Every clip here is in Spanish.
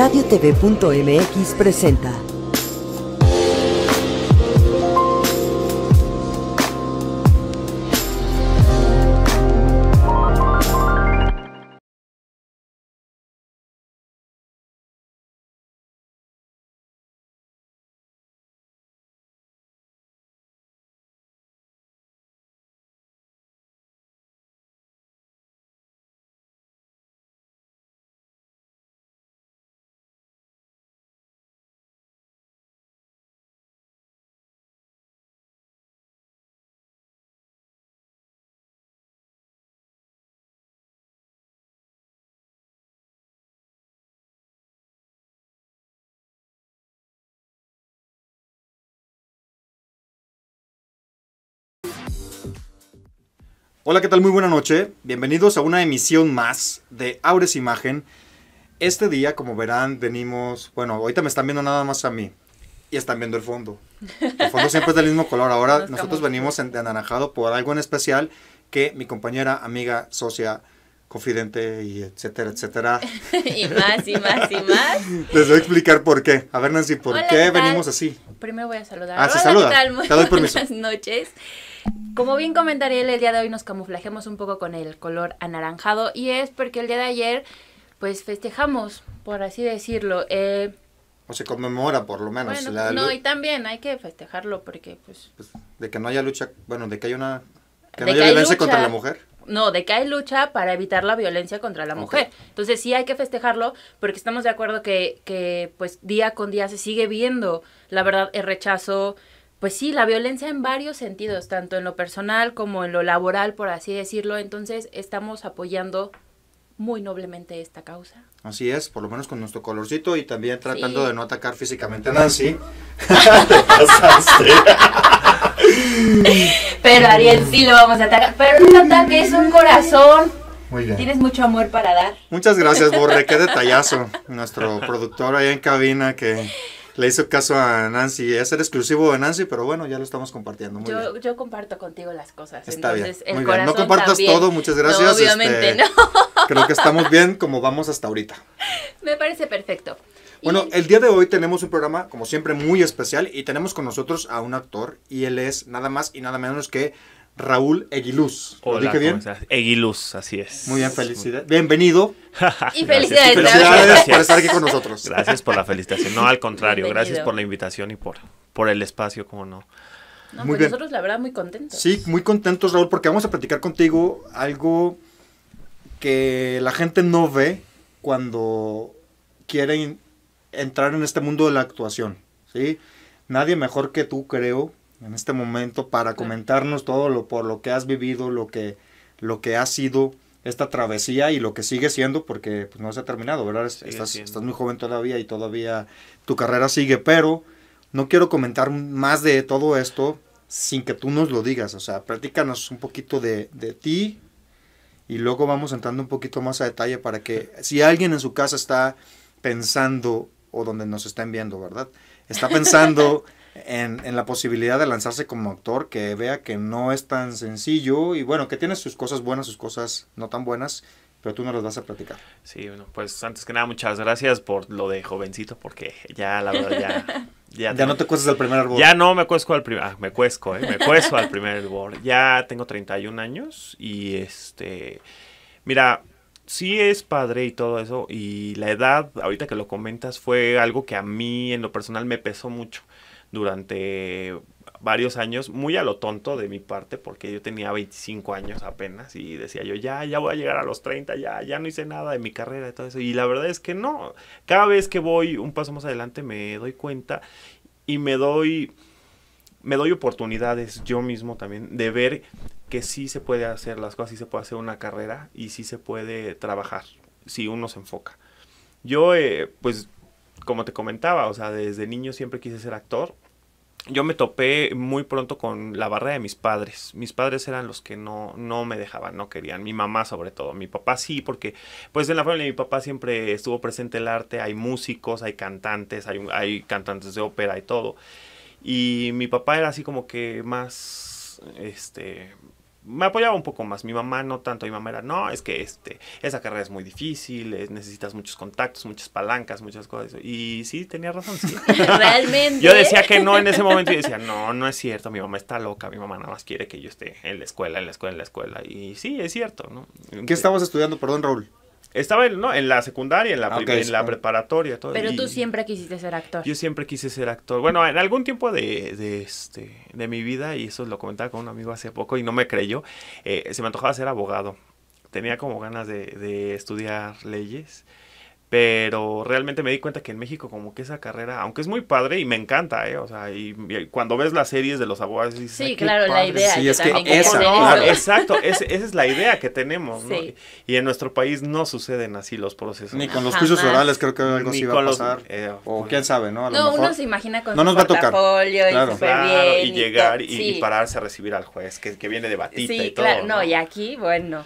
Radiotv.mx presenta Hola, ¿qué tal? Muy buena noche. Bienvenidos a una emisión más de Aures Imagen. Este día, como verán, venimos... Bueno, ahorita me están viendo nada más a mí. Y están viendo el fondo. El fondo siempre es del mismo color. Ahora nosotros venimos en, de anaranjado por algo en especial que mi compañera, amiga, socia, confidente y etcétera, etcétera. y más, y más, y más. Les voy a explicar por qué. A ver, Nancy, ¿por qué venimos así? Primero voy a saludar. Ah, se saluda. Buenas noches. Como bien comentaré, el día de hoy nos camuflajemos un poco con el color anaranjado y es porque el día de ayer, pues festejamos, por así decirlo. Eh, o se conmemora por lo menos. no, y también hay que festejarlo porque pues, pues... De que no haya lucha, bueno, de que hay una... Que no haya violencia contra la mujer no, de que hay lucha para evitar la violencia contra la mujer. Entonces sí hay que festejarlo porque estamos de acuerdo que, que pues día con día se sigue viendo, la verdad, el rechazo, pues sí, la violencia en varios sentidos, tanto en lo personal como en lo laboral, por así decirlo. Entonces estamos apoyando muy noblemente esta causa. Así es, por lo menos con nuestro colorcito y también tratando de no atacar físicamente a ah, Nancy. Te pasaste. Pero Ariel sí lo vamos a atacar. Pero no ataque, es un corazón. Muy bien. Tienes mucho amor para dar. Muchas gracias, Borre. Qué detallazo. Nuestro productor ahí en cabina que le hizo caso a Nancy. Es el exclusivo de Nancy, pero bueno, ya lo estamos compartiendo. yo, yo comparto contigo las cosas. entonces, El No compartas todo, muchas gracias. No, este, obviamente no. Creo que estamos bien como vamos hasta ahorita. Me parece perfecto. Bueno, el día de hoy tenemos un programa, como siempre, muy especial y tenemos con nosotros a un actor y él es nada más y nada menos que Raúl Eguiluz. ¿Lo dije bien? Eguiluz, así es. Muy bien, felicidades. Bienvenido. y felicidades, felicidades por estar aquí con nosotros. Gracias por la felicitación. No, al contrario, gracias por la invitación y por, por el espacio, como no. Pues nosotros la verdad muy contentos. Sí, muy contentos, Raúl, porque vamos a platicar contigo algo que la gente no ve cuando quieren entrar en este mundo de la actuación, ¿sí? Nadie mejor que tú, creo, en este momento para comentarnos todo lo por lo que has vivido, lo que, lo que ha sido esta travesía y lo que sigue siendo, porque pues, no se ha terminado, ¿verdad? Estás, muy joven todavía y todavía tu carrera sigue, pero no quiero comentar más de todo esto sin que tú nos lo digas, o sea, platícanos un poquito de, de ti y luego vamos entrando un poquito más a detalle para que si alguien en su casa está pensando o donde nos están viendo, ¿verdad? Está pensando en, en, la posibilidad de lanzarse como actor, que vea que no es tan sencillo y bueno, que tiene sus cosas buenas, sus cosas no tan buenas, pero tú no las vas a platicar. Sí, bueno, pues antes que nada muchas gracias por lo de jovencito, porque ya la verdad ya... Ya, no te cuestas al primer árbol. Ya no me cuesco al primer, ah, me cuesco, eh, me cuesco al primer árbol. Ya tengo 31 años y este, mira, sí es padre y todo eso. Y la edad, ahorita que lo comentas, fue algo que a mí en lo personal me pesó mucho durante varios años, muy a lo tonto de mi parte, porque yo tenía 25 años apenas y decía yo, ya, ya voy a llegar a los 30, ya, ya no hice nada de mi carrera y todo eso. Y la verdad es que no, cada vez que voy un paso más adelante me doy cuenta y me doy, me doy oportunidades yo mismo también de ver que sí se puede hacer las cosas, sí se puede hacer una carrera y sí se puede trabajar si uno se enfoca. Yo, eh, pues como te comentaba, o sea, desde niño siempre quise ser actor. Yo me topé muy pronto con la barrera de mis padres. Mis padres eran los que no, no me dejaban, no querían. Mi mamá sobre todo. Mi papá sí, porque pues en la familia de mi papá siempre estuvo presente el arte. Hay músicos, hay cantantes, hay, hay cantantes de ópera y todo. Y mi papá era así como que más, este, me apoyaba un poco más. Mi mamá no tanto. Mi mamá era, no, es que este, esa carrera es muy difícil, necesitas muchos contactos, muchas palancas, muchas cosas. Y sí, tenía razón, sí. Realmente. Yo decía que no en ese momento y decía, no, no es cierto, mi mamá está loca, mi mamá nada más quiere que yo esté en la escuela, en la escuela, en la escuela. Y sí, es cierto, ¿no? ¿Qué estabas estudiando, perdón, Raúl? Estaba en, la secundaria, en la, ah, preparatoria. Todo. Pero tú siempre quisiste ser actor. Yo siempre quise ser actor. Bueno, en algún tiempo de, de, este, de mi vida, y eso lo comentaba con un amigo hace poco y no me creyó, eh, se me antojaba ser abogado. Tenía como ganas de, de estudiar leyes pero realmente me di cuenta que en México como que esa carrera, aunque es muy padre y me encanta, ¿eh? O sea, y, cuando ves las series de los abogados dices, Sí, claro, la idea. Sí, es que esa, exacto, es, esa es la idea que tenemos, ¿no? Y en nuestro país no suceden así los procesos. Ni con los juicios orales creo que algo sí va a pasar. Eh, o pues, quién sabe, ¿no? A lo no, uno se imagina con no nos Y, y, llegar y, pararse a recibir al juez que, viene de batita y todo. claro, no, y aquí, bueno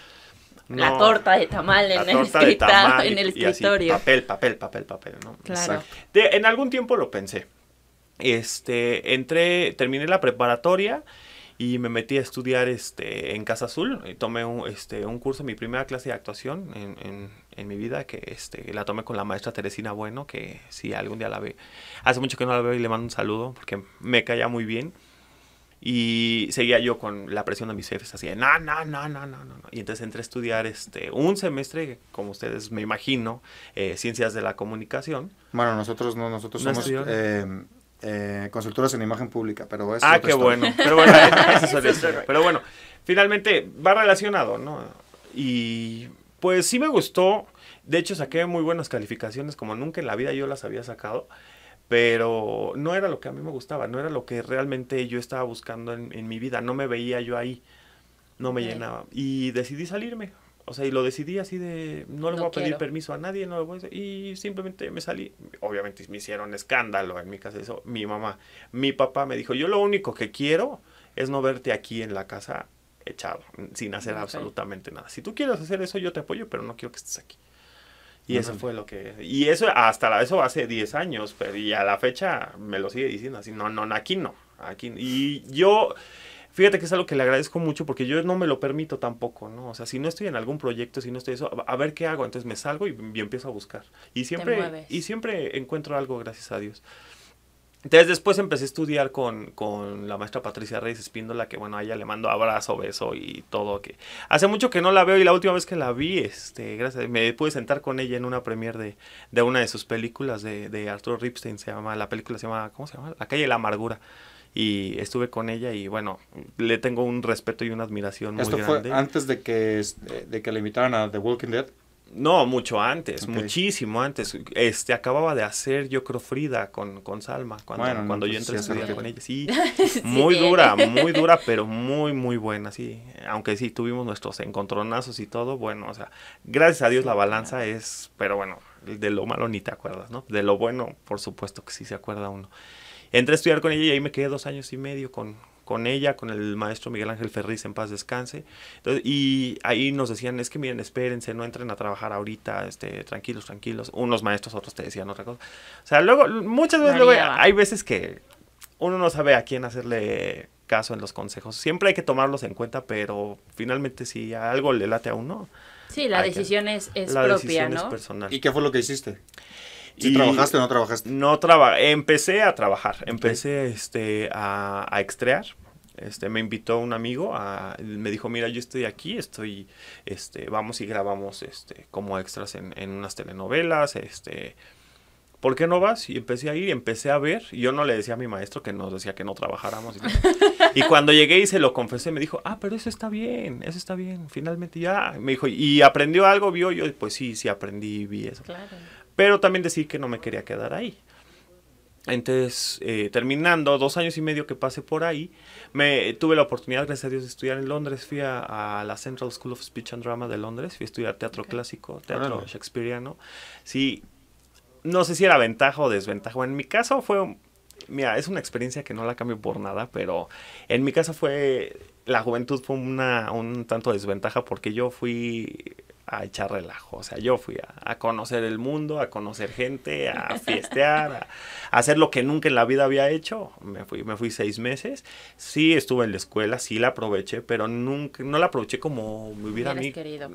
la torta de tamal en, el, escritorio. papel, papel, papel, papel, Claro. en algún tiempo lo pensé. Este, entré, terminé la preparatoria y me metí a estudiar este, en Casa Azul. Y tomé un, este, un curso, mi primera clase de actuación en, mi vida, que este, la tomé con la maestra Teresina Bueno, que si algún día la ve. Hace mucho que no la veo y le mando un saludo porque me caía muy bien. Y seguía yo con la presión de mis jefes, así de, no, no, no, no, no, no. Y entonces entré a estudiar este, un semestre, como ustedes me imagino, eh, Ciencias de la Comunicación. Bueno, nosotros no, nosotros somos eh, eh, consultoras en imagen pública, pero eso Ah, qué bueno. Pero bueno, pero bueno, finalmente va relacionado, ¿no? Y pues sí me gustó. De hecho, saqué muy buenas calificaciones, como nunca en la vida yo las había sacado pero no era lo que a mí me gustaba, no era lo que realmente yo estaba buscando en, mi vida, no me veía yo ahí, no me llenaba. Y decidí salirme, o sea, y lo decidí así de, no le voy a pedir permiso a nadie, no le voy Y simplemente me salí. Obviamente me hicieron escándalo en mi casa, eso, mi mamá, mi papá me dijo, yo lo único que quiero es no verte aquí en la casa echado, sin hacer absolutamente nada. Si tú quieres hacer eso, yo te apoyo, pero no quiero que estés aquí. Y eso fue lo que... Y eso hasta la, eso hace 10 años, pero y a la fecha me lo sigue diciendo así, no, no, aquí no, aquí... Y yo, fíjate que es algo que le agradezco mucho porque yo no me lo permito tampoco, ¿no? O sea, si no estoy en algún proyecto, si no estoy eso, a ver qué hago, entonces me salgo y, y empiezo a buscar. Y siempre, y siempre encuentro algo, gracias a Dios. Entonces después empecé a estudiar con, la maestra Patricia Reyes Espíndola, que bueno, a ella le mando abrazo, beso y todo. que Hace mucho que no la veo y la última vez que la vi, este, gracias, me pude sentar con ella en una premiere de, una de sus películas de, de Arturo Ripstein, se llama, la película se llama, ¿cómo se llama? La calle de la amargura. Y estuve con ella y bueno, le tengo un respeto y una admiración muy grande. ¿Esto fue antes de que, de que la invitaran a The Walking Dead? No, mucho antes, muchísimo antes. Este, acababa de hacer, yo creo, Frida con, con Salma, cuando, cuando yo pues, entré a estudiar con ella. Sí, muy dura, muy dura, pero muy, muy buena, sí. Aunque sí, tuvimos nuestros encontronazos y todo, bueno, o sea, gracias a Dios la balanza es, pero bueno, de lo malo ni te acuerdas, ¿no? De lo bueno, por supuesto que sí se acuerda uno. Entré a estudiar con ella y ahí me quedé dos años y medio con, con ella, con el maestro Miguel Ángel Ferriz, en paz descanse. y ahí nos decían, es que miren, espérense, no entren a trabajar ahorita, este, tranquilos, tranquilos. Unos maestros, otros te decían otra cosa. O sea, luego, muchas veces, hay veces que uno no sabe a quién hacerle caso en los consejos. Siempre hay que tomarlos en cuenta, pero finalmente si algo le late a uno. Sí, la decisión es, propia, Es personal. ¿Y qué fue lo que hiciste? trabajaste o no trabajaste? No trabajé, empecé a trabajar, empecé este, a, a extraer. Este, me invitó un amigo, a, me dijo, mira, yo estoy aquí, estoy, este, vamos y grabamos este, como extras en, unas telenovelas, este, ¿por qué no vas? Y empecé a ir, empecé a ver. yo no le decía a mi maestro que nos decía que no trabajáramos. Y, cuando llegué y se lo confesé, me dijo, ah, pero eso está bien, eso está bien. Finalmente ya, me dijo, ¿y aprendió algo? ¿Vio? Yo, pues sí, sí aprendí, vi eso. Claro. Pero también decidí que no me quería quedar ahí. Entonces, eh, terminando dos años y medio que pasé por ahí, me tuve la oportunidad, gracias a Dios, de estudiar en Londres. Fui a, la Central School of Speech and Drama de Londres. Fui a estudiar teatro clásico, teatro shakespeareano shakespeariano. Sí, no sé si era ventaja o desventaja. en mi caso fue, mira, es una experiencia que no la cambio por nada, pero en mi caso fue, la juventud fue una, un tanto desventaja porque yo fui a echar relajo. O sea, yo fui a, conocer el mundo, a conocer gente, a fiestear, a, hacer lo que nunca en la vida había hecho. Me fui, me fui seis meses. Sí estuve en la escuela, sí la aproveché, pero nunca, no la aproveché como me hubiera a mí. Querido.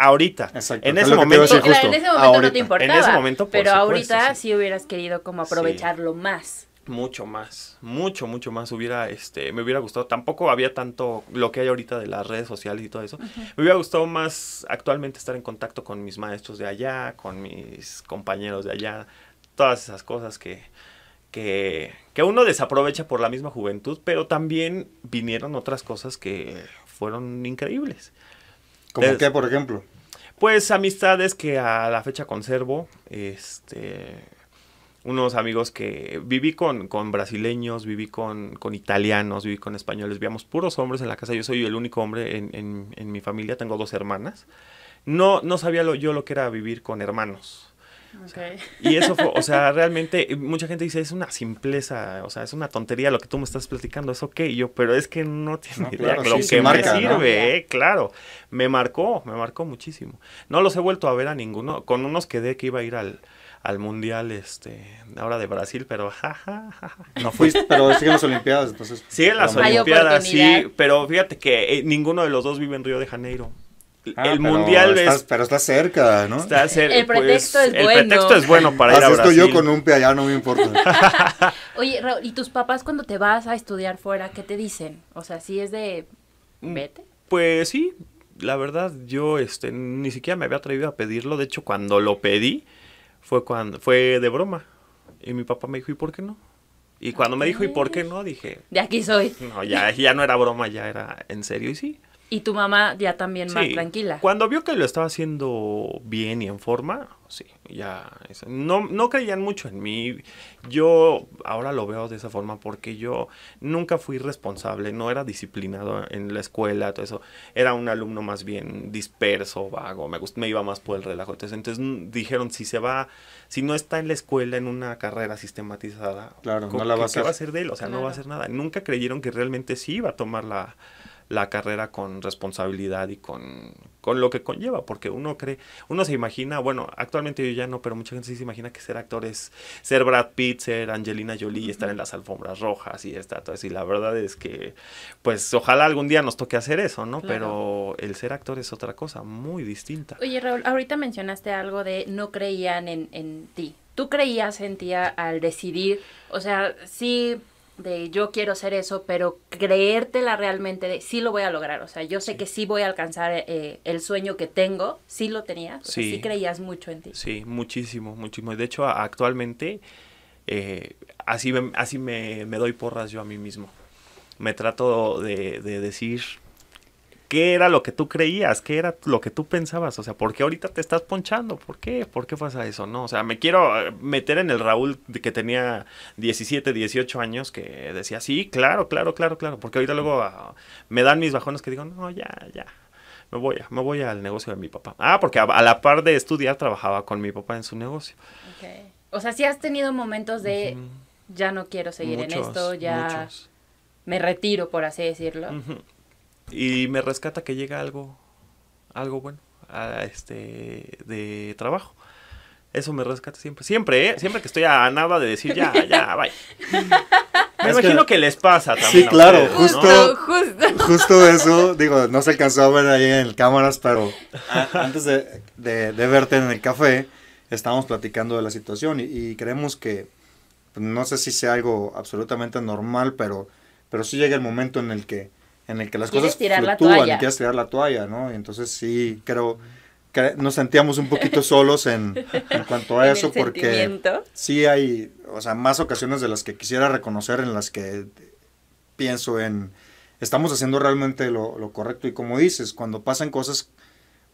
Ahorita. en, ese momento, en, ese momento, no te importaba. pero ahorita sí. hubieras querido como aprovecharlo más mucho más, mucho, mucho más hubiera, este, me hubiera gustado, tampoco había tanto lo que hay ahorita de las redes sociales y todo eso, me hubiera gustado más actualmente estar en contacto con mis maestros de allá, con mis compañeros de allá, todas esas cosas que, que, uno desaprovecha por la misma juventud, pero también vinieron otras cosas que fueron increíbles. ¿Como qué, por ejemplo? Pues amistades que a la fecha conservo, este unos amigos que viví con, con brasileños, viví con, con, italianos, viví con españoles, vivíamos puros hombres en la casa, yo soy el único hombre en, en, mi familia, tengo dos hermanas. No, no sabía lo, yo lo que era vivir con hermanos. y eso fue, o sea, realmente eh, mucha gente dice, es una simpleza, o sea, es una tontería lo que tú me estás platicando, es ok, yo, pero es que no tiene idea lo que me sirve, eh, claro, me marcó, me marcó muchísimo. No los he vuelto a ver a ninguno, con unos quedé que iba a ir al, al mundial este ahora de Brasil, pero jajaja. No fuiste, pero siguen las Olimpiadas, entonces. Siguen las Olimpiadas, sí, pero fíjate que eh, ninguno de los dos vive en Río de Janeiro. el ah, mundial es. Pero está cerca, ¿no? Está cerca. El pretexto pues, es bueno. El pretexto es bueno para ir a yo con un pie no me importa. Oye, Raúl, ¿y tus papás cuando te vas a estudiar fuera, qué te dicen? O sea, si es de. Mm, vete. Pues sí, la verdad, yo este, ni siquiera me había atrevido a pedirlo. De hecho, cuando lo pedí, fue cuando fue de broma. Y mi papá me dijo, ¿y por qué no? Y cuando me dijo, ¿y por qué no? Dije, de aquí soy. No, ya, ya no era broma, ya era en serio. Y sí, y tu mamá ya también más tranquila. Cuando vio que lo estaba haciendo bien y en forma, sí, ya. No, no creían mucho en mí. Yo ahora lo veo de esa forma porque yo nunca fui responsable, no era disciplinado en la escuela, todo eso. Era un alumno más bien disperso, vago, me, me iba más por el relajo. Entonces, dijeron, si se va, si no está en la escuela en una carrera sistematizada, claro, no la va a, hacer? va de él? O sea, no va a hacer nada. Nunca creyeron que realmente sí iba a tomar la la carrera con responsabilidad y con, con lo que conlleva, porque uno cree, uno se imagina, bueno, actualmente yo ya no, pero mucha gente sí se imagina que ser actor es ser Brad Pitt, ser Angelina Jolie, y estar en las alfombras rojas y estatuas, y la verdad es que, pues ojalá algún día nos toque hacer eso, ¿no? Pero el ser actor es otra cosa muy distinta. Oye, Raúl, ahorita mencionaste algo de no creían en, ti. ¿Tú creías en ti al decidir? O sea, sí de yo quiero hacer eso, pero creértela realmente de sí lo voy a lograr. O sea, yo sé que sí voy a alcanzar eh, eh, el sueño que tengo, sí lo tenía, sí. creías mucho en ti. Sí, muchísimo, muchísimo. De hecho, actualmente eh, así, así me, doy porras yo a mí mismo. Me trato de decir, ¿Qué era lo que tú creías? ¿Qué era lo que tú pensabas? O sea, ¿por qué ahorita te estás ponchando? ¿Por qué? ¿Por qué pasa eso? No, o sea, me quiero eh, meter en el Raúl que tenía 17, 18 años que decía, sí, claro, claro, claro, claro, porque ahorita luego ah, me dan mis bajones que digo, no, ya, ya, me voy, me voy al negocio de mi papá. Ah, porque a, la par de estudiar trabajaba con mi papá en su negocio. Okay. O sea, sí has tenido momentos de, ya no quiero seguir en esto, ya me retiro, por así decirlo. Y me rescata que llega algo, algo bueno este, de trabajo. Eso me rescata siempre. Siempre, ¿eh? Siempre que estoy a nada de decir ya, ya, bye. Me imagino que... les pasa Sí, claro, justo, justo. eso, digo, no se alcanzó a ver ahí en cámaras, pero ah, antes de, verte en el café, estábamos platicando de la situación y, creemos que, pues, no sé si sea algo absolutamente normal, pero, pero sí llega el momento en el que en el que las cosas tirar la toalla. quieres tirar la toalla, ¿no? Y entonces sí, creo que nos sentíamos un poquito solos en, cuanto a eso, porque sí hay, o sea, más ocasiones de las que quisiera reconocer en las que pienso en, estamos haciendo realmente lo, correcto y como dices, cuando pasan cosas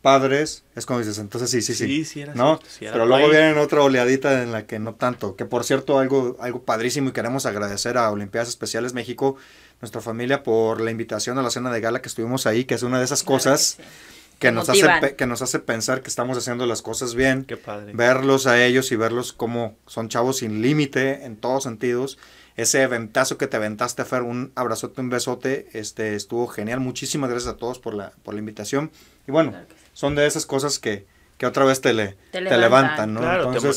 padres, es como dices, entonces sí, sí, sí. Sí, sí ¿no? Pero luego viene otra oleadita en la que no tanto. Que por cierto, algo, algo padrísimo y queremos agradecer a Olimpiadas Especiales México, nuestra familia por la invitación a la cena de gala que estuvimos ahí, que es una de esas cosas que, nos hace que nos hace pensar que estamos haciendo las cosas bien. Qué padre. Verlos a ellos y verlos como son chavos sin límite en todos sentidos. Ese eventazo que te aventaste, Fer, un abrazote, un besote, este estuvo genial. Muchísimas gracias a todos por la, por la invitación. Y bueno, son de esas cosas que, otra vez te, levantan. ¿no?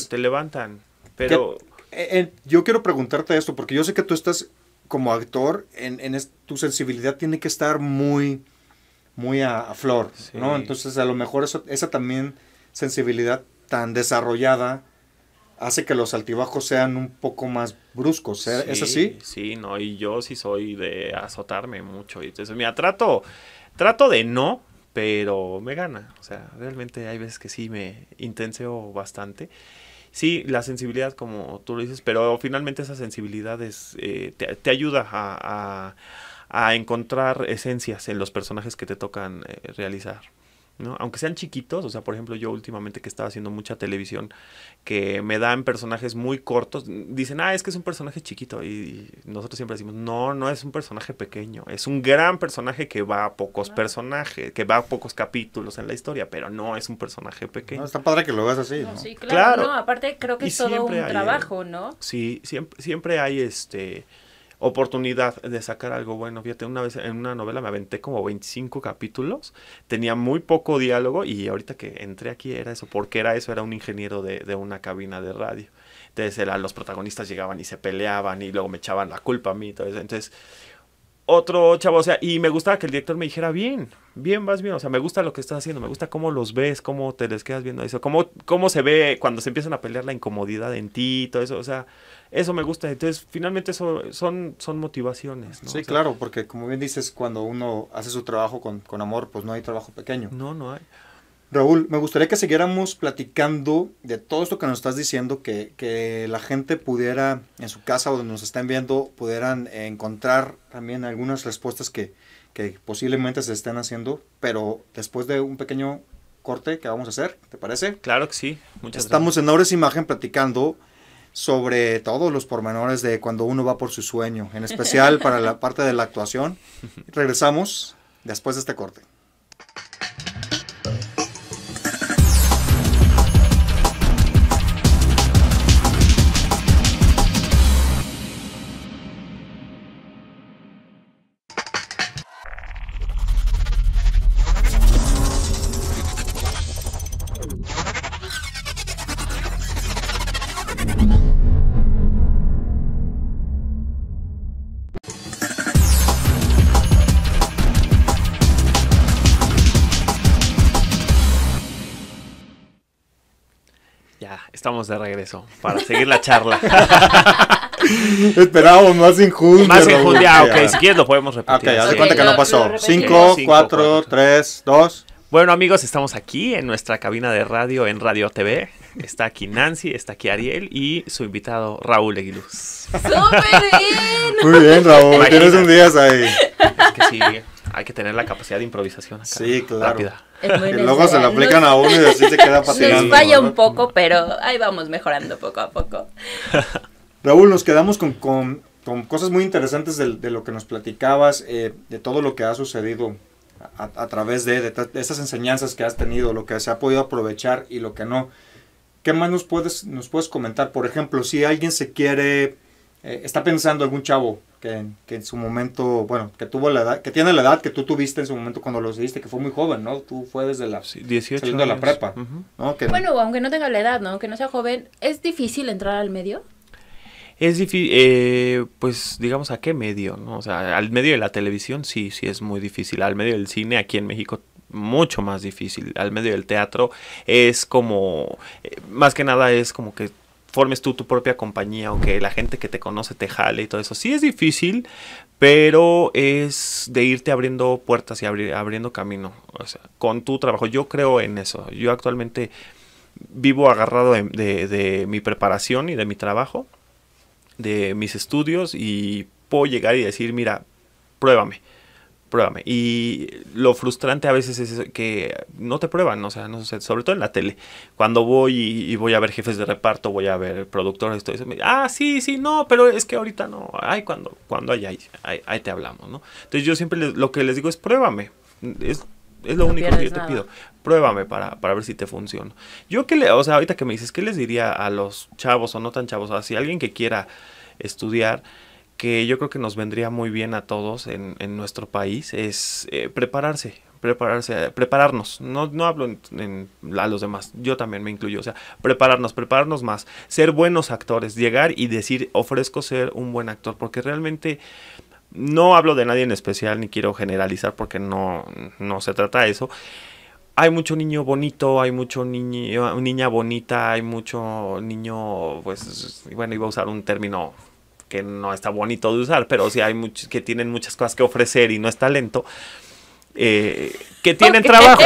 te, levantan. Pero. Eh, eh, yo quiero preguntarte esto, porque yo sé que tú estás como actor, en, en tu sensibilidad tiene que estar muy, muy a, flor, ¿no? Entonces, a lo mejor eso, esa también sensibilidad tan desarrollada hace que los altibajos sean un poco más bruscos, ¿eh? ¿es así? Sí, no, y yo sí soy de azotarme mucho. Y entonces, mira, trato, trato de no, pero me gana. O sea, realmente hay veces que sí me intenseo bastante sí, la sensibilidad, como tú lo dices, pero finalmente esa sensibilidad eh, te, ayuda a, encontrar esencias en los personajes que te tocan eh, realizar. ¿no? Aunque sean chiquitos, o sea, por ejemplo, yo últimamente que estaba haciendo mucha televisión, que me dan personajes muy cortos, dicen, ah, es que es un personaje chiquito, y nosotros siempre decimos, no, no es un personaje pequeño, es un gran personaje que va a pocos personajes, que va a pocos capítulos en la historia, pero no es un personaje pequeño. está padre que lo hagas así. No, Sí, claro, aparte creo que es todo un trabajo, ¿no? Sí, siempre, siempre hay este oportunidad de sacar algo bueno. Fíjate, una vez en una novela me aventé como 25 capítulos, tenía muy poco diálogo y ahorita que entré aquí era eso, porque era eso, era un ingeniero de, de una cabina de radio. Entonces los protagonistas llegaban y se peleaban y luego me echaban la culpa a mí. Entonces, entonces otro chavo, o sea, y me gustaba que el director me dijera bien, bien, vas bien. O sea, me gusta lo que estás haciendo, me gusta cómo los ves, cómo te les quedas viendo eso, cómo, cómo se ve cuando se empiezan a pelear la incomodidad en ti todo eso. O sea, eso me gusta. Entonces, finalmente eso son, son motivaciones. ¿no? Sí, claro, porque como bien dices, cuando uno hace su trabajo con, con amor, pues no hay trabajo pequeño. No, no hay. Raúl, me gustaría que siguiéramos platicando de todo esto que nos estás diciendo, que, la gente pudiera en su casa o donde nos estén viendo, pudieran encontrar también algunas respuestas que, posiblemente se estén haciendo, pero después de un pequeño corte que vamos a hacer, ¿te parece? Claro que sí, muchas Estamos en Ores Imagen platicando sobre todos los pormenores de cuando uno va por su sueño, en especial para la parte de la actuación. Regresamos después de este corte. para seguir la charla. Esperábamos más injundia. Más injundia, ah, ok, si quieres lo podemos repetir. Ok, haz de cuenta que no pasó. 5, 4, 3, 2. Bueno amigos, estamos aquí en nuestra cabina de radio en Radio TV. Está aquí Nancy, está aquí Ariel y su invitado Raúl Eguiluz. ¡Súper bien! Muy bien Raúl, tienes un día ahí. Es que sí, hay que tener la capacidad de improvisación Sí, claro. luego se lo aplican a uno y así se queda patinando. Nos falla un poco, pero ahí vamos mejorando poco a poco. Raúl, nos quedamos con, cosas muy interesantes de, lo que nos platicabas, eh, de todo lo que ha sucedido a, través de, de, estas enseñanzas que has tenido, lo que se ha podido aprovechar y lo que no. ¿Qué más nos puedes, nos puedes comentar? Por ejemplo, si alguien se quiere, eh, está pensando algún chavo, que, en su momento, bueno, que tuvo la edad, que tiene la edad que tú tuviste en su momento cuando lo viste que fue muy joven, ¿no? Tú fue desde la 18 de la prepa, bueno, aunque no tenga la edad, ¿no? Aunque no sea joven, ¿es difícil entrar al medio? Es difícil, eh, pues digamos, ¿a qué medio? ¿no? O sea, al medio de la televisión sí, sí es muy difícil. Al medio del cine aquí en México mucho más difícil. Al medio del teatro es como, eh, más que nada es como que formes tú tu propia compañía o que la gente que te conoce te jale y todo eso. Sí es difícil, pero es de irte abriendo puertas y abriendo camino, o sea, con tu trabajo. Yo creo en eso. Yo actualmente vivo agarrado de mi preparación y de mi trabajo, de mis estudios y puedo llegar y decir, mira, pruébame pruébame. Y lo frustrante a veces es que no te prueban, o sea, no sé, sobre todo en la tele. Cuando voy y, voy a ver jefes de reparto, voy a ver productores, todo eso, me, ah, sí, sí, no, pero es que ahorita no, ay, cuando, cuando hay, ahí, ahí, te hablamos, ¿no? Entonces yo siempre lo que les digo es pruébame, es, lo único que yo te pido. Pruébame para, ver si te funciona. Yo que le, o sea, ahorita que me dices, ¿qué les diría a los chavos o no tan chavos? O si alguien que quiera estudiar, que yo creo que nos vendría muy bien a todos en, nuestro país es eh, prepararse, prepararse, eh, prepararnos. No, no hablo en, a los demás, yo también me incluyo. O sea, prepararnos, prepararnos más, ser buenos actores, llegar y decir, ofrezco ser un buen actor, porque realmente no hablo de nadie en especial, ni quiero generalizar porque no, no se trata de eso. Hay mucho niño bonito, hay mucho niño, niña bonita, hay mucho niño, pues, bueno, iba a usar un término que no está bonito de usar, pero sí hay muchos que tienen muchas cosas que ofrecer y no es talento. Eh, que tienen trabajo.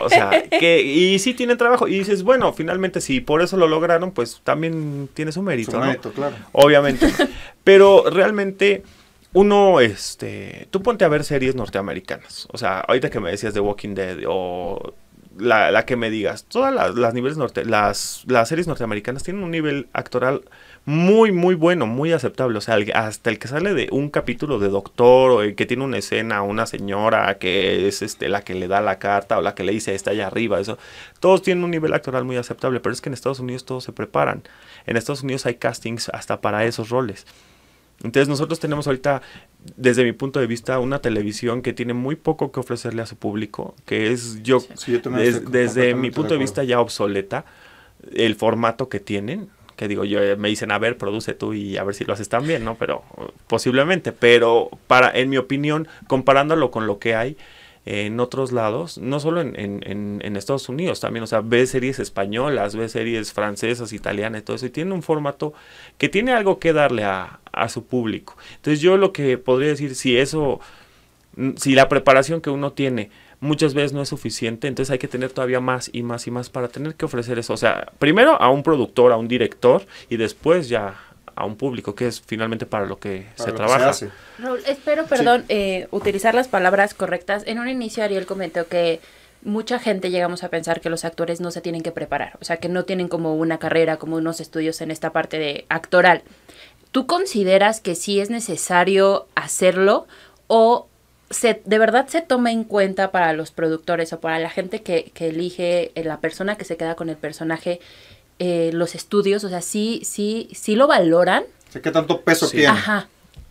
o sea, que, y sí tienen trabajo. Y dices, bueno, finalmente si por eso lo lograron, pues también tiene su mérito. claro. Obviamente. Pero realmente uno, este, tú ponte a ver series norteamericanas. O sea, ahorita que me decías de Walking Dead o la, que me digas, todas las, niveles norte, las, las series norteamericanas tienen un nivel actoral muy, muy bueno, muy aceptable. O sea, hasta el que sale de un capítulo de Doctor o el eh, que tiene una escena, una señora que es este, la que le da la carta o la que le dice está allá arriba, eso. Todos tienen un nivel actoral muy aceptable, pero es que en Estados Unidos todos se preparan. En Estados Unidos hay castings hasta para esos roles. Entonces nosotros tenemos ahorita, desde mi punto de vista, una televisión que tiene muy poco que ofrecerle a su público, que es yo, desde mi punto de vista ya obsoleta, el formato que tienen, digo, yo eh, me dicen, a ver, produce tú y a ver si lo haces tan bien, ¿no? Pero posiblemente, pero para, en mi opinión, comparándolo con lo que hay en otros lados, no solo en, Estados Unidos también, o sea, ve series españolas, ve series francesas, italianas y todo eso, y tiene un formato que tiene algo que darle a, a su público. Entonces yo lo que podría decir, si eso, si la preparación que uno tiene muchas veces no es suficiente, entonces hay que tener todavía más y más y más para tener que ofrecer eso. O sea, primero a un productor, a un director y después ya a un público, que es finalmente para lo que se trabaja. Raúl, espero, perdón, eh, utilizar las palabras correctas. En un inicio Ariel comentó que mucha gente llegamos a pensar que los actores no se tienen que preparar, o sea, que no tienen como una carrera, como unos estudios en esta parte de actoral. ¿Tú consideras que sí es necesario hacerlo o de verdad se toma en cuenta para los productores o para la gente que, elige, eh, la persona que se queda con el personaje, eh, los estudios, o sea, sí, sí, sí lo valoran. sé ¿qué tanto peso tiene?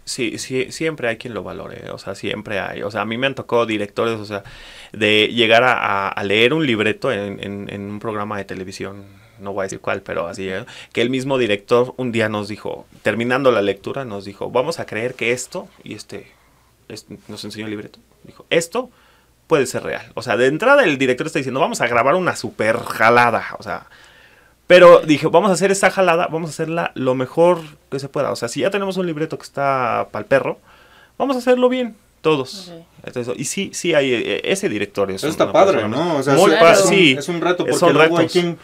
Sí, sí, siempre hay quien lo valore, o sea, siempre hay, o sea, a mí me han tocado directores, o sea, de llegar a, leer un libreto en, un programa de televisión, no voy a decir cuál, pero así, ¿eh? que el mismo director un día nos dijo, terminando la lectura, nos dijo, vamos a creer que esto y este nos enseñó el libreto. Dijo, esto puede ser real. O sea, de entrada el director está diciendo, vamos a grabar una super jalada. O sea, pero dije, vamos a hacer esa jalada, vamos a hacerla lo mejor que se pueda. O sea, si ya tenemos un libreto que está para el perro, vamos a hacerlo bien. Todos. y sí, sí hay eh, ese director. Eso está padre, ¿no? O sea, es, un, sí, es un reto eh, porque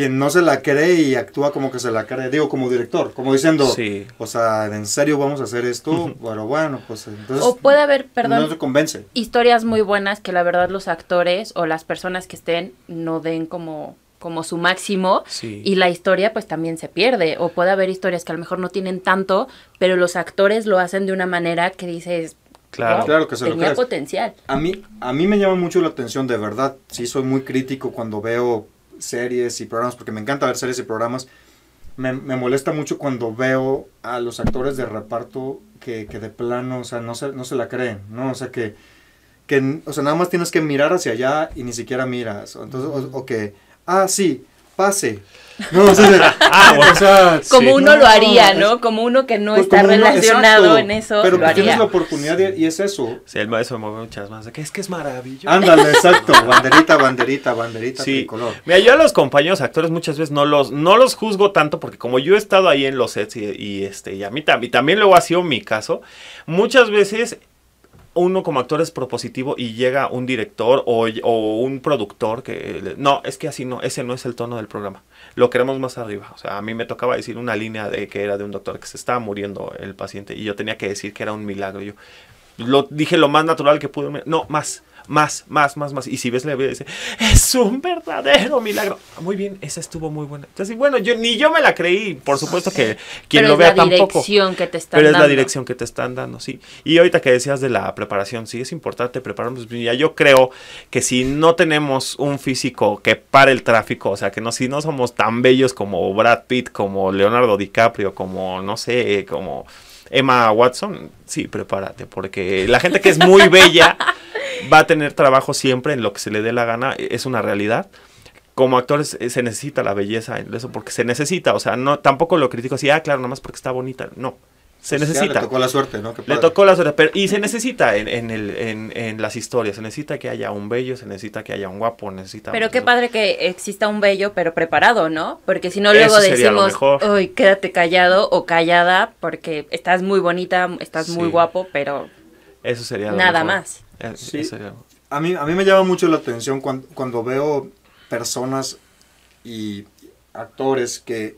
quien no se la cree y actúa como que se la cree, digo, como director, como diciendo, o sea, ¿en serio vamos a hacer esto? Pero bueno, pues entonces... O puede haber, perdón, no se convence. historias muy buenas que la verdad los actores o las personas que estén no den como como su máximo y la historia pues también se pierde o puede haber historias que a lo mejor no tienen tanto pero los actores lo hacen de una manera que dices Claro, claro que se tenía potencial. A mí, a mí me llama mucho la atención, de verdad. Sí, soy muy crítico cuando veo series y programas, porque me encanta ver series y programas, me, molesta mucho cuando veo a los actores de reparto que, de plano, o sea, no se, no se la creen, ¿no? O sea, que, que, o sea, nada más tienes que mirar hacia allá y ni siquiera miras. Entonces, o que, ah, sí, pase, como uno lo haría, ¿no? como uno que no pues está relacionado en eso. Pero lo tienes la oportunidad y es eso. el maestro mueve muchas más. Que es que es maravilloso. Ándale, exacto. banderita, banderita, banderita, sí. color. Mira, yo a los compañeros actores muchas veces no los, no los juzgo tanto porque como yo he estado ahí en los sets y, este, y a mí también luego ha sido mi caso, muchas veces uno como actor es propositivo y llega un director o, o, un productor que no, es que así no, ese no es el tono del programa lo queremos más arriba. O sea, a mí me tocaba decir una línea de que era de un doctor que se estaba muriendo el paciente y yo tenía que decir que era un milagro. Yo lo dije lo más natural que pude. No, más. Más, más, más, más. Y si ves la vida es un verdadero milagro. Muy bien, esa estuvo muy buena. bueno, yo ni yo me la creí. Por supuesto que quien lo vea tampoco. Pero es la dirección que te están dando. Pero es la dirección que te están dando, sí. Y ahorita que decías de la preparación, sí, es importante prepararnos. ya yo creo que si no tenemos un físico que pare el tráfico, o sea, que no, si no somos tan bellos como Brad Pitt, como Leonardo DiCaprio, como, no sé, como... Emma Watson, sí, prepárate, porque la gente que es muy bella va a tener trabajo siempre en lo que se le dé la gana, e-, es una realidad. Como actores se necesita la belleza, eso porque se necesita, o sea, no tampoco lo critico así, ah, claro, nomás porque está bonita, no. Se pues necesita. le tocó la suerte, ¿no? Le tocó la suerte, pero, y se necesita en, el, en, en, las historias, se necesita que haya un bello, se necesita que haya un guapo, necesita... Pero qué padre que exista un bello, pero preparado, ¿no? Porque si no luego decimos, uy, quédate callado o callada, porque estás muy bonita, estás muy guapo, pero... Eso sería Nada más. Eh, sí. A, mí, a mí me llama mucho la atención cuando, veo personas y actores que,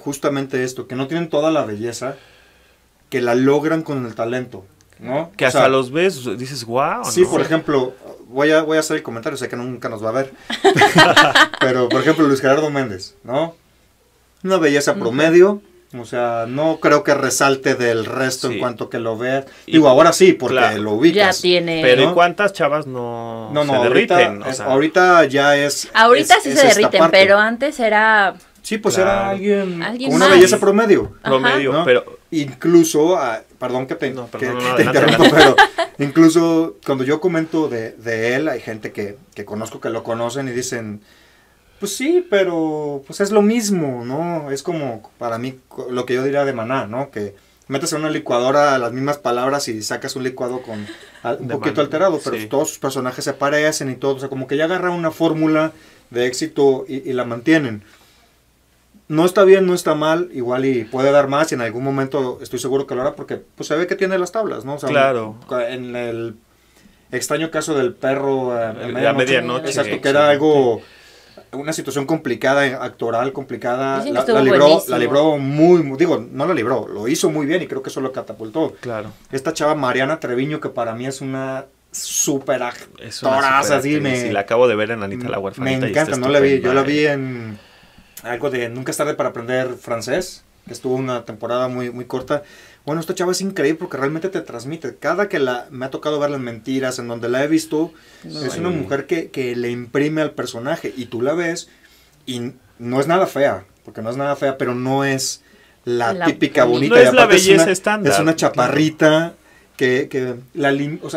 justamente esto, que no tienen toda la belleza, que la logran con el talento, ¿no? Que hasta los ves, dices, wow. Sí, por ejemplo, voy a, voy a hacer el comentario, sé que nunca nos va a ver, pero por ejemplo Luis Gerardo Méndez, ¿no? Una belleza promedio, o sea, no creo que resalte del resto en cuanto que lo veas. Digo, ahora sí, porque lo ubicas. tiene. Pero cuántas chavas no, se ahorita, derriten? ahorita ya es. Ahorita sí se derriten, pero antes era. Sí, pues era alguien, una belleza promedio. Promedio, pero. Incluso, ah, perdón que te, interrumpo, pero incluso cuando yo comento de, de él, hay gente que, que conozco que lo conocen y dicen pues sí, pero pues es lo mismo, ¿no? Es como para mí lo que yo diría de maná, ¿no? Que metes en una licuadora las mismas palabras y sacas un licuado con un poquito alterado, pero todos sus personajes se parecen y todo, o sea, como que ya agarran una fórmula de éxito y, la mantienen. No está bien, no está mal, igual y puede dar más y en algún momento estoy seguro que lo hará porque pues se ve que tiene las tablas, ¿no? claro. En el extraño caso del perro eh, a, media medianoche, exacto, que era algo una situación complicada, eh, actoral complicada, la, libró, la libró muy, digo, no la libró, lo hizo muy bien y creo que eso lo catapultó. Claro. Esta chava Mariana Treviño, que para mí es una super actoraza, me... Sí, la acabo de ver en Anita la Me encanta, no la vi, yo la vi en algo de Nunca es tarde para aprender francés, estuvo una temporada muy, muy corta, bueno, esta chava es increíble porque realmente te transmite. Cada que la me ha tocado ver las mentiras, en donde la he visto, es una mujer que, le imprime al personaje. Y tú la ves y no es nada fea, porque no es nada fea, pero no es la, típica bonita. es la belleza estándar. Es una chaparrita que,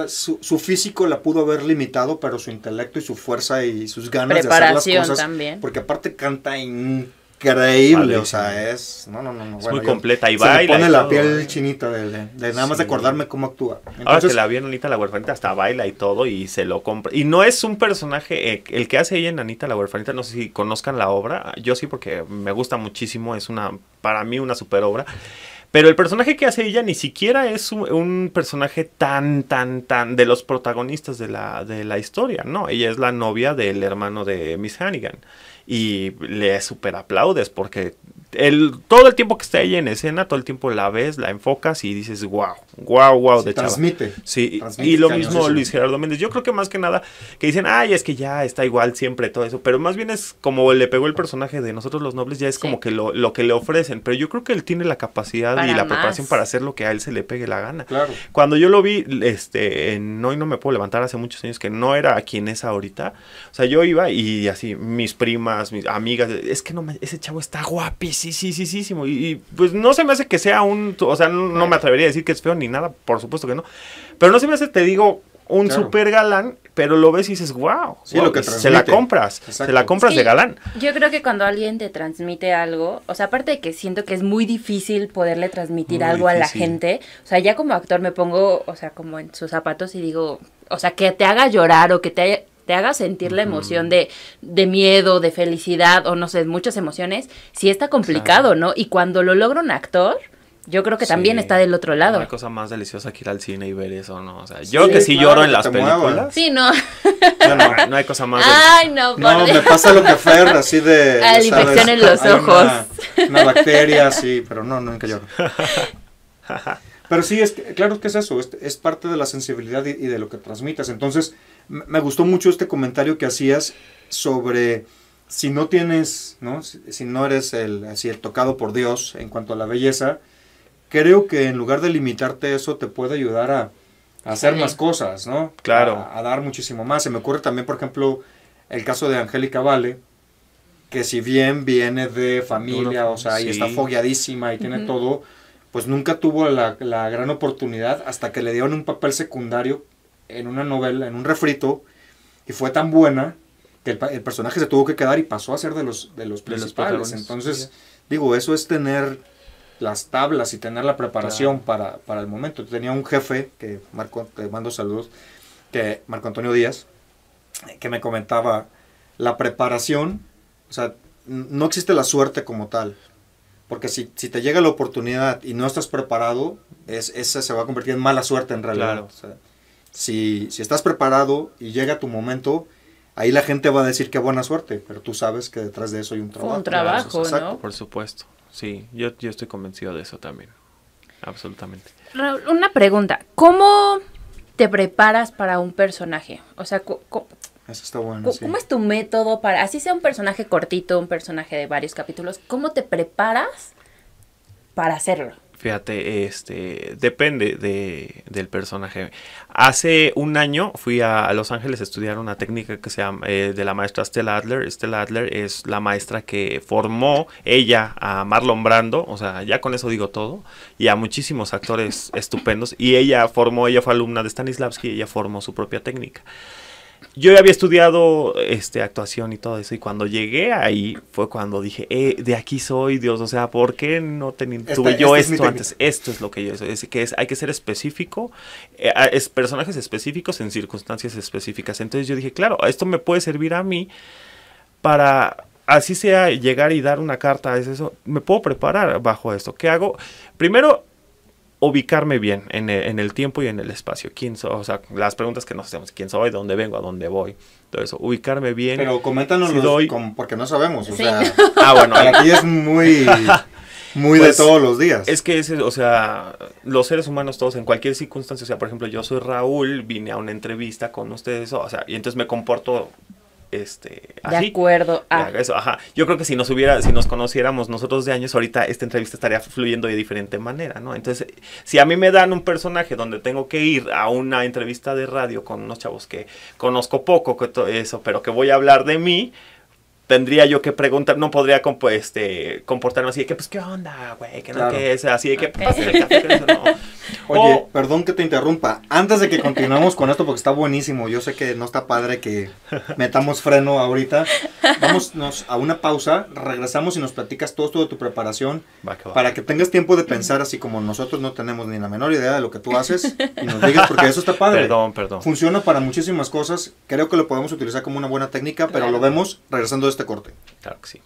su, físico la pudo haber limitado, pero su intelecto y su fuerza y sus ganas de hacer las cosas. También. Porque aparte canta en increíble, o sea, es... Es muy completa y baila. Se pone la piel chinita de, de, nada más de acordarme cómo actúa. Ahora que la vi en Anita la huerfanita hasta baila y todo y se lo compra. Y no es un personaje, eh, el que hace ella en Anita la huerfanita, no sé si conozcan la obra, yo sí porque me gusta muchísimo, es una, para mí una super obra. Pero el personaje que hace ella ni siquiera es un, un, personaje tan, tan, tan de los protagonistas de la, de la historia, ¿no? Ella es la novia del hermano de Miss Hannigan y le super aplaudes porque todo el tiempo que está ella en escena, todo el tiempo la ves, la enfocas y dices, wow, Wow, wow, de transmite, transmite. Sí, y lo mismo Luis Gerardo Méndez. Yo creo que más que nada que dicen, ay, es que ya está igual siempre todo eso. Pero más bien es como le pegó el personaje de nosotros los nobles, ya es como que lo, que le ofrecen. Pero yo creo que él tiene la capacidad y la preparación para hacer lo que a él se le pegue la gana. Claro. Cuando yo lo vi, este, en y No Me Puedo Levantar hace muchos años, que no era quien es ahorita. O sea, yo iba y así, mis primas, mis amigas, es que no ese chavo está guapi, sí, sí, sí, sí, sí. Y, pues no se me hace que sea un, o sea, no, no me atrevería a decir que es feo ni nada, por supuesto que no. Pero no siempre te digo, un super galán, pero lo ves y dices, wow, se la compras, se la compras de galán. Yo creo que cuando alguien te transmite algo, o sea, aparte de que siento que es muy difícil poderle transmitir algo a la gente, o sea, ya como actor me pongo, o sea, como en sus zapatos y digo, o sea, que te haga llorar o que te haga sentir la emoción de, miedo, de felicidad o no sé, muchas emociones, sí está complicado, ¿no? Y cuando lo logra un actor, yo creo que también está del otro lado. No hay cosa más deliciosa que ir al cine y ver eso, ¿no? yo que sí lloro en las películas. Sí, no. No, hay cosa más Ay, no, No, me pasa lo que Fer, así de... la en los ojos. Una, bacteria, sí, pero no, nunca lloro. Pero sí, es claro que es eso, es, parte de la sensibilidad y, de lo que transmitas. Entonces, me gustó mucho este comentario que hacías sobre si no tienes, ¿no? Si, si no eres el, así, el tocado por Dios en cuanto a la belleza, creo que en lugar de limitarte eso, te puede ayudar a, hacer más cosas, ¿no? Claro. A, dar muchísimo más. Se me ocurre también, por ejemplo, el caso de Angélica Vale, que si bien viene de familia, o sea, y está fogueadísima y tiene todo, pues nunca tuvo la, gran oportunidad hasta que le dieron un papel secundario en una novela, en un refrito, y fue tan buena que el, personaje se tuvo que quedar y pasó a ser de los, de los principales. Entonces, digo, eso es tener las tablas y tener la preparación para, el momento. Tenía un jefe, que Marco, te mando saludos, que Marco Antonio Díaz, que me comentaba la preparación, o sea, no existe la suerte como tal, porque si, si te llega la oportunidad y no estás preparado, es, esa se va a convertir en mala suerte en realidad. si, estás preparado y llega tu momento, ahí la gente va a decir que buena suerte, pero tú sabes que detrás de eso hay un trabajo. Un trabajo, ¿no? Por supuesto sí, yo, estoy convencido de eso también, absolutamente. Raúl, una pregunta, ¿cómo te preparas para un personaje? O sea, ¿cómo es tu método para, así sea un personaje cortito, un personaje de varios capítulos, ¿cómo te preparas para hacerlo? Fíjate, este, depende del personaje. Hace un año fui a, Los Ángeles a estudiar una técnica que se llama, eh, de la maestra Stella Adler. Stella Adler es la maestra que formó ella a Marlon Brando, o sea, ya con eso digo todo, y a muchísimos actores estupendos. Y ella formó, ella fue alumna de Stanislavski, ella formó su propia técnica yo había estudiado este, actuación y todo eso, y cuando llegué ahí fue cuando dije, eh, de aquí soy Dios, o sea, ¿por qué no tuve yo este esto antes? Esto es lo que yo soy, es que es, hay que ser específico, eh, es, personajes específicos en circunstancias específicas. Entonces yo dije, claro, esto me puede servir a mí para así sea llegar y dar una carta, es eso, me puedo preparar bajo esto. ¿Qué hago? Primero ubicarme bien e, en el, tiempo y en el espacio. ¿Quién soy? O sea, las preguntas que nos hacemos, ¿quién soy? ¿Dónde vengo? ¿A dónde voy? Todo eso, ubicarme bien. Pero coméntanos porque no sabemos, ah, bueno, aquí es muy... Muy de pues, todos los días. Es que, ese, o sea, los seres humanos todos en cualquier circunstancia, o sea, por ejemplo, yo soy Raúl, vine a una entrevista con ustedes, o sea, y entonces me comporto este de acuerdo a ah. yo creo que si nos hubiera si nos conociéramos nosotros de años ahorita esta entrevista estaría fluyendo de diferente manera no entonces si a mí me dan un personaje donde tengo que ir a una entrevista de radio con unos chavos que conozco poco que todo eso pero que voy a hablar de mí tendría yo que preguntar, no podría este, comportarme así de que, pues, ¿qué onda, güey? Que no, qué es así que, Oye, perdón que te interrumpa. Antes de que continuemos con esto, porque está buenísimo, yo sé que no está padre que metamos freno ahorita. Vámonos a una pausa, regresamos y nos platicas todo esto de tu preparación para que tengas tiempo de pensar, así como nosotros no tenemos ni la menor idea de lo que tú haces y nos digas, porque eso está padre. Perdón, perdón. Funciona para muchísimas cosas. Creo que lo podemos utilizar como una buena técnica, pero lo vemos regresando a este este corte. Claro que sí.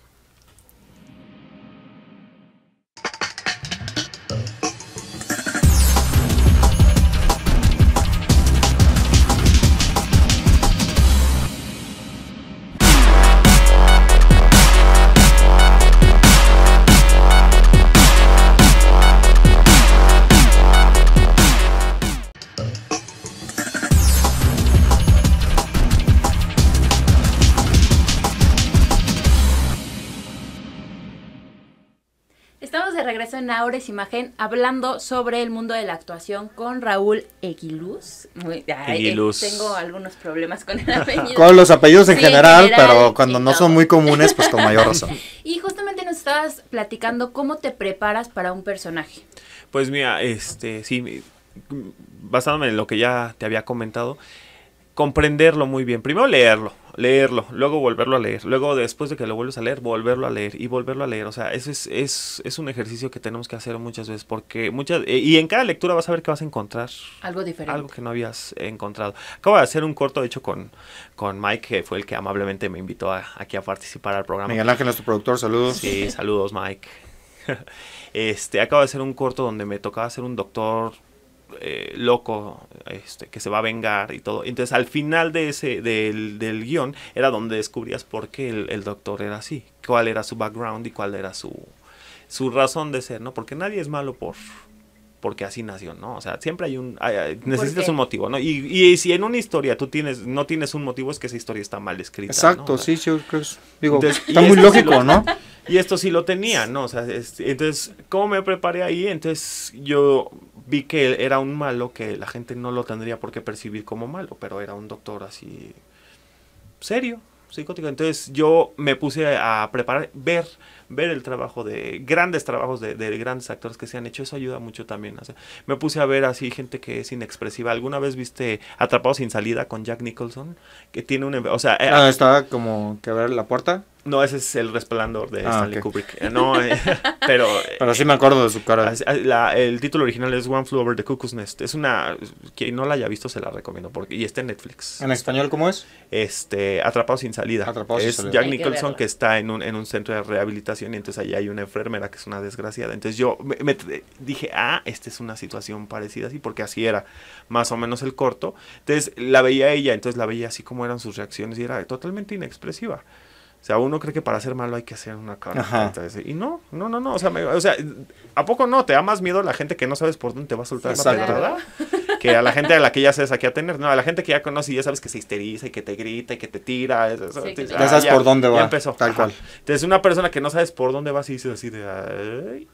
ahora es Imagen hablando sobre el mundo de la actuación con Raúl Eguiluz. Eh, tengo algunos problemas con el apellido. con los apellidos en, general, pero cuando no son muy comunes, pues con mayor razón. y justamente nos estabas platicando cómo te preparas para un personaje. Pues mira, este, sí, basándome en lo que ya te había comentado, comprenderlo muy bien. Primero leerlo leerlo, luego volverlo a leer, luego después de que lo vuelves a leer, volverlo a leer y volverlo a leer. O sea, ese es, es, es un ejercicio que tenemos que hacer muchas veces porque muchas... Eh, y en cada lectura vas a ver que vas a encontrar algo diferente. Algo que no habías encontrado. Acabo de hacer un corto, de hecho, con, con Mike, que fue el que amablemente me invitó aquí a participar al programa. Miguel Ángel, nuestro productor, saludos. Sí, saludos Mike. Este, acabo de hacer un corto donde me tocaba hacer un doctor eh, loco este, que se va a vengar y todo. Entonces al final de ese, del, del guión era donde descubrías por qué el, doctor era así, cuál era su background y cuál era su, su razón de ser, ¿no? Porque nadie es malo por porque así nació, ¿no? O sea, siempre hay un... necesitas un motivo, ¿no? Y, si en una historia tú tienes no tienes un motivo es que esa historia está mal escrita. Exacto, ¿no? sí, yo creo digo, está muy lógico, ¿no? Y esto sí lo tenía, ¿no? O sea, entonces, ¿cómo me preparé ahí? Entonces, yo vi que él era un malo que la gente no lo tendría por qué percibir como malo, pero era un doctor así serio, psicótico. Entonces yo me puse a preparar, ver, ver el trabajo de grandes trabajos de, grandes actores que se han hecho. Eso ayuda mucho también. me puse a ver así gente que es inexpresiva. ¿Alguna vez viste Atrapado sin salida con Jack Nicholson? Que tiene un... O sea... Eh, ah, estaba como que la puerta. No, ese es el resplandor de ah, Stanley Kubrick. Eh, no, eh, pero. Pero sí me acuerdo de su cara. Eh, el título original es One Flew Over the Cuckoo's Nest. Es una. Quien no la haya visto se la recomiendo. porque Y está en Netflix. ¿En español cómo es? Este. Atrapado sin salida. Atrapado es sin salida. Jack Nicholson que, está en un, en un centro de rehabilitación y entonces ahí hay una enfermera que es una desgraciada. Entonces yo me, dije, ah, esta es una situación parecida así, porque así era más o menos el corto. Entonces la veía ella, entonces la veía así como eran sus reacciones y era totalmente inexpresiva. O sea, uno cree que para ser malo hay que hacer una cara. Y no, no, no, no. O sea, ¿a poco no? ¿Te da más miedo la gente que no sabes por dónde te va a soltar la pedrada? Que a la gente a la que ya sabes aquí a tener. No, a la gente que ya conoces y ya sabes que se histeriza y que te grita y que te tira. Ah, ya sabes por dónde va. Ya empezó. Tal cual. Entonces, una persona que no sabes por dónde va, si dices así de...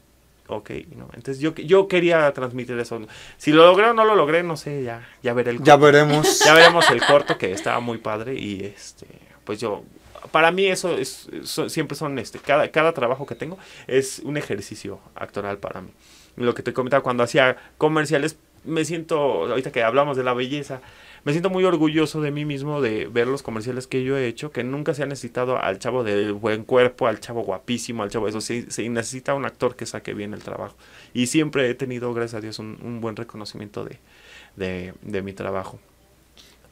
ok, no. Entonces yo, yo quería transmitir eso. Si lo logré o no lo logré, no sé, ya, ya veré el corto. Ya veremos. Ya veremos el corto que estaba muy padre y este, pues yo para mí eso es, siempre son, este, cada, cada trabajo que tengo es un ejercicio actoral para mí. Lo que te comentaba cuando hacía comerciales, me siento, ahorita que hablamos de la belleza, me siento muy orgulloso de mí mismo de ver los comerciales que yo he hecho, que nunca se ha necesitado al chavo del buen cuerpo, al chavo guapísimo, al chavo eso, se, necesita un actor que saque bien el trabajo. Y siempre he tenido, gracias a Dios, un, buen reconocimiento de mi trabajo.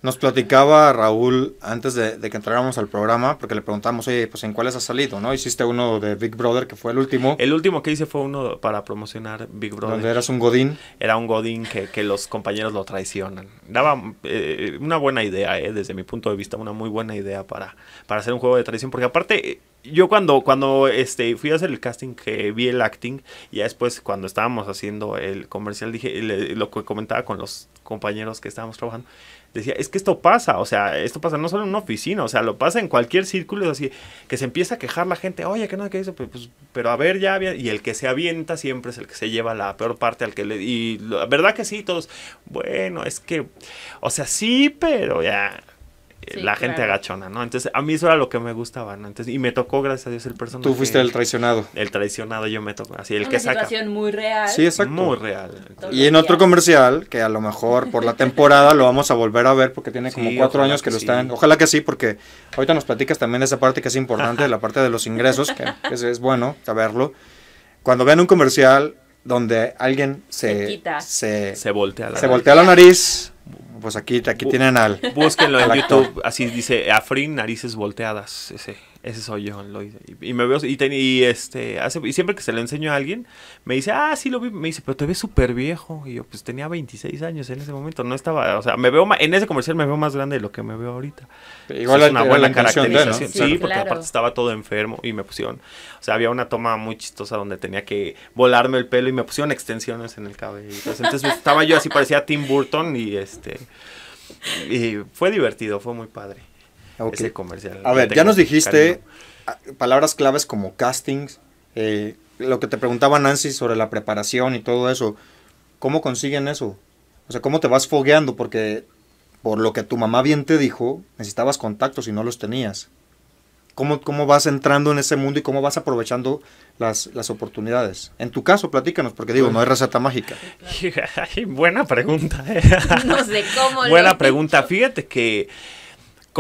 Nos platicaba Raúl antes de, que entráramos al programa, porque le preguntamos, oye, pues en cuáles ha salido, ¿no? Hiciste uno de Big Brother, que fue el último. El último que hice fue uno para promocionar Big Brother. eras un godín. Era un godín que, los compañeros lo traicionan. Daba eh, una buena idea, eh, desde mi punto de vista, una muy buena idea para, para hacer un juego de traición, porque aparte yo cuando, cuando este, fui a hacer el casting, que vi el acting, y después cuando estábamos haciendo el comercial, dije, lo que comentaba con los compañeros que estábamos trabajando, decía, es que esto pasa, o sea, esto pasa no solo en una oficina, o sea, lo pasa en cualquier círculo, es así, que se empieza a quejar la gente, oye, que no, que eso, pues, pero a ver, ya había, y el que se avienta siempre es el que se lleva la peor parte al que le, y la verdad que sí, todos, bueno, es que, o sea, sí, pero ya, eh, la gente agachona, ¿no? Entonces, a mí eso era lo que me gustaba, ¿no? Entonces, y me tocó, gracias a Dios, el personaje. Tú fuiste el traicionado. El traicionado, yo me tocó, así, el que saca. Una situación muy real. Sí, exacto. Muy real. y en otro comercial, que a lo mejor por la temporada lo vamos a volver a ver, porque tiene como cuatro años que, lo están, ojalá que sí, porque ahorita nos platicas también esa parte que es importante, la parte de los ingresos, que es, es bueno saberlo. Cuando vean un comercial, donde alguien se, se, voltea, la se voltea la nariz. Pues aquí, aquí tienen al. Búsquenlo en YouTube. Así dice Afrin, narices volteadas. Ese. Ese soy yo, lo hice. Y, me veo, y, este, hace, y siempre que se lo enseño a alguien, me dice, ah, sí lo vi, me dice, pero te ves súper viejo. Y yo, pues tenía 26 años en ese momento, no estaba, o sea, me veo, en ese comercial me veo más grande de lo que me veo ahorita. es una buena caracterización. Sí, porque aparte estaba todo enfermo y me pusieron, o sea, había una toma muy chistosa donde tenía que volarme el pelo y me pusieron extensiones en el cabello. entonces estaba yo así, parecía Tim Burton y este, y fue divertido, fue muy padre. Ah, comercial. A ver, ya nos dijiste ah, palabras claves como castings, eh, lo que te preguntaba Nancy sobre la preparación y todo eso. ¿Cómo consiguen eso? O sea, ¿cómo te vas fogueando? Porque por lo que tu mamá bien te dijo, necesitabas contactos y no los tenías. ¿Cómo, cómo vas entrando en ese mundo y cómo vas aprovechando las, las oportunidades? En tu caso, platícanos, porque digo, no hay receta mágica. Buena pregunta. Eh. no sé cómo. Buena pregunta. Fíjate que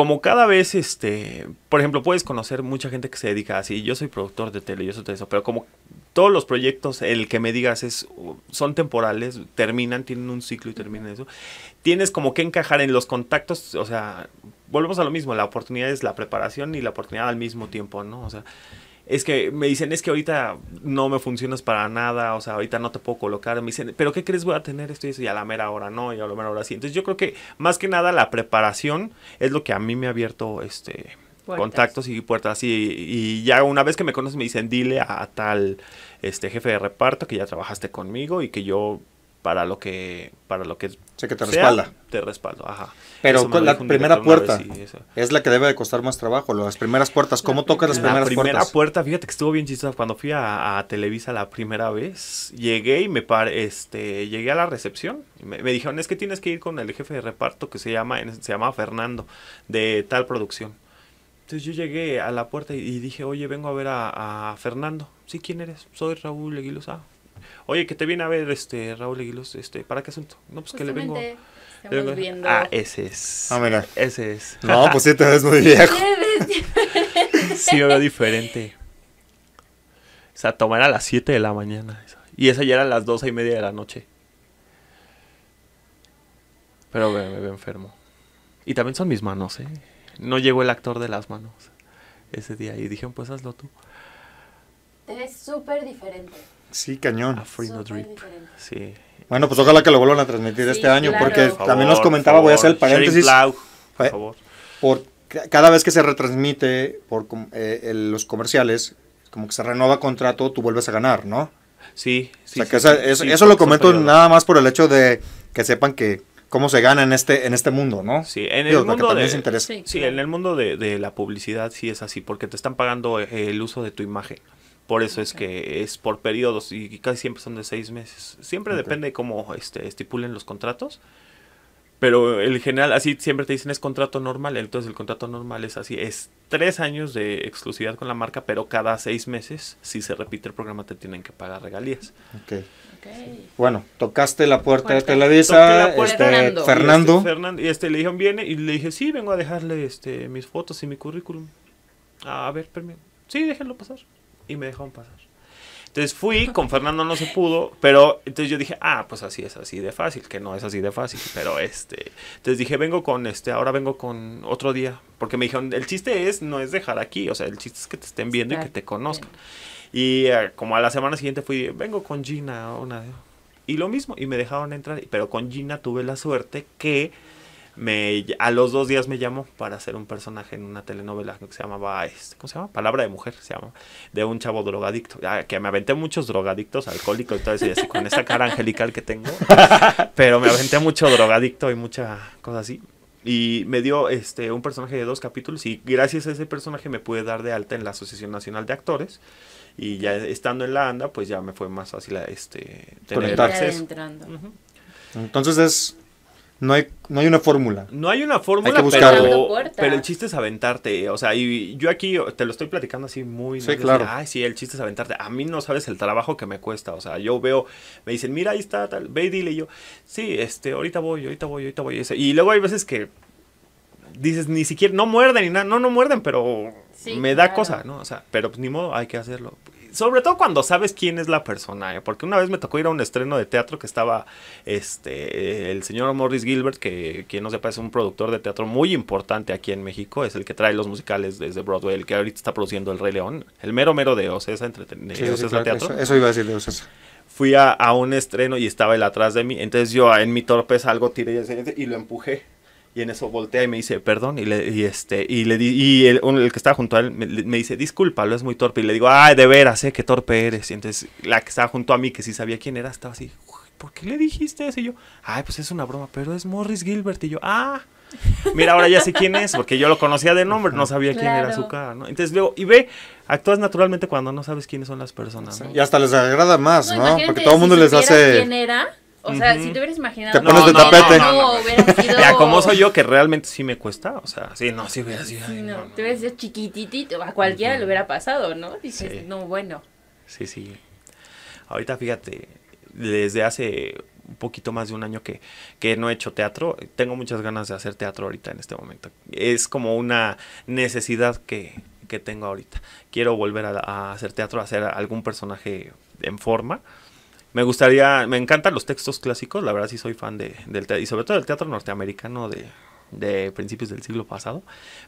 como cada vez, este, por ejemplo, puedes conocer mucha gente que se dedica así, yo soy productor de tele, yo soy todo eso, pero como todos los proyectos, el que me digas es, son temporales, terminan, tienen un ciclo y terminan eso, tienes como que encajar en los contactos, o sea, volvemos a lo mismo, la oportunidad es la preparación y la oportunidad al mismo tiempo, ¿no? O sea, es que me dicen, es que ahorita no me funcionas para nada, o sea, ahorita no te puedo colocar. Me dicen, pero ¿qué crees voy a tener esto y eso? Y a la mera hora no, y a la mera hora sí. Entonces yo creo que más que nada la preparación es lo que a mí me ha abierto este... contactos y puertas y, y ya una vez que me conocen me dicen dile a, a tal este jefe de reparto que ya trabajaste conmigo y que yo para lo que para lo que te sea, respalda te respaldo ajá pero la primera puerta es la que debe de costar más trabajo las primeras puertas cómo tocas las primeras puertas la primera puerta fíjate que estuvo bien chistosa cuando fui a, Televisa la primera vez llegué y me este llegué a la recepción y me, dijeron es que tienes que ir con el jefe de reparto que se llama se llama Fernando de tal producción entonces yo llegué a la puerta y, dije oye vengo a ver a, Fernando sí quién eres soy Raúl Aguilosa. Oye, que te viene a ver este Raúl Aguilos este, ¿para qué asunto? No, pues que le vengo. Estamos viendo. Ah, ese es. Ah, Ese es. No, pues siete te ves muy viejo. sí, me veo diferente. O sea, tomar a las 7 de la mañana. Y esa ya era a las 12 y media de la noche. Pero me, veo enfermo. Y también son mis manos, ¿eh? No llegó el actor de las manos ese día. Y dijeron, pues hazlo tú. Te ves súper diferente. Sí, cañón. No Drip. Bueno, pues ojalá que lo vuelvan a transmitir este año, porque también nos comentaba, voy a hacer el paréntesis. por cada vez que se retransmite por eh, los comerciales, como que se renueva contrato, tú vuelves a ganar, ¿no? Sí, sí. eso lo comento nada más por el hecho de que sepan que cómo se gana en este en este mundo, ¿no? Sí, en el mundo de, de, la publicidad sí es así, porque te están pagando eh, el uso de tu imagen. Por eso es que es por periodos y casi siempre son de seis meses. Siempre depende de cómo este, estipulen los contratos. Pero el general, así siempre te dicen es contrato normal. Entonces el contrato normal es así. Es tres años de exclusividad con la marca, pero cada seis meses, si se repite el programa, te tienen que pagar regalías. Ok. Bueno, tocaste la puerta de Televisa, este, este, Fernando. Y este, le dijeron, viene, y le dije, sí, vengo a dejarle este, mis fotos y mi currículum. Ah, a ver, permítame. Sí, déjenlo pasar y me dejaron pasar. Entonces fui, con Fernando no se pudo, pero entonces yo dije, ah, pues así es así de fácil, que no es así de fácil, pero este, entonces dije, vengo con este, ahora vengo con otro día, porque me dijeron, el chiste es, no es dejar aquí, o sea, el chiste es que te estén viendo y que te conozcan. Y eh, como a la semana siguiente fui, vengo con Gina, y lo mismo, y me dejaron entrar, pero con Gina tuve la suerte que me, a los dos días me llamó para hacer un personaje en una telenovela que se llamaba, este, ¿cómo se llama? Palabra de mujer, se llama, de un chavo drogadicto, ah, que me aventé muchos drogadictos, alcohólicos y todo eso, y así con esta cara angelical que tengo, pero me aventé mucho drogadicto y mucha cosa así. Y me dio este un personaje de dos capítulos y gracias a ese personaje me pude dar de alta en la Asociación Nacional de Actores y ya estando en la ANDA pues ya me fue más fácil este tener acceso. Entonces es no hay, no hay una fórmula. No hay una fórmula, pero, pero, el chiste es aventarte. Eh, o sea, y yo aquí te lo estoy platicando así muy... Sí, claro. Ay, sí, el chiste es aventarte. A mí no sabes el trabajo que me cuesta. O sea, yo veo, me dicen, mira, ahí está, tal, ve y dile. Y yo, sí, este, ahorita voy, ahorita voy, ahorita voy. Y luego hay veces que dices, ni siquiera, no muerden ni nada. No, no muerden, pero me da cosa, ¿no? O sea, pero pues ni modo, hay que hacerlo sobre todo cuando sabes quién es la persona, ¿eh? porque una vez me tocó ir a un estreno de teatro que estaba este eh, el señor Morris Gilbert, que quien no sepa es un productor de teatro muy importante aquí en México, es el que trae los musicales desde Broadway, el que ahorita está produciendo El Rey León, el mero mero de Ocesa, entreten Teatro. Eso, iba a decir de Ocesa. Fui a, a, un estreno y estaba él atrás de mí, entonces yo en mi torpeza algo tiré y lo empujé y en eso voltea y me dice, perdón, y, le, y este, y le y el, que estaba junto a él me, dice, disculpa, lo es muy torpe. Y le digo, ay, de veras, eh, qué torpe eres. Y entonces la que estaba junto a mí, que sí sabía quién era, estaba así, ¿por qué le dijiste eso? Y yo, ay, pues es una broma, pero es Morris Gilbert. Y yo, ah, mira, ahora ya sé quién es, porque yo lo conocía de nombre, no sabía quién era su cara, Entonces luego, y ve, actúas naturalmente cuando no sabes quiénes son las personas. Y hasta les agrada más, ¿no? Porque todo el mundo les hace... ¿Quién o sea, si te hubieras imaginado. Te no, No, no, hubiera sido. como soy yo, que realmente sí me cuesta. O sea, sí, no, sí hubiera Sí, no, te hubieras chiquititito. A cualquiera le hubiera pasado, ¿no? Dices, no, bueno. Sí, sí. Ahorita fíjate, desde hace un poquito más de un año que, que no he hecho teatro. Tengo muchas ganas de hacer teatro ahorita en este momento. Es como una necesidad que, que tengo ahorita. Quiero volver a, a hacer teatro, a hacer algún personaje en forma. Me gustaría, me encantan los textos clásicos, la verdad sí soy fan de, del teatro, y sobre todo del teatro norteamericano de, de principios del siglo pasado.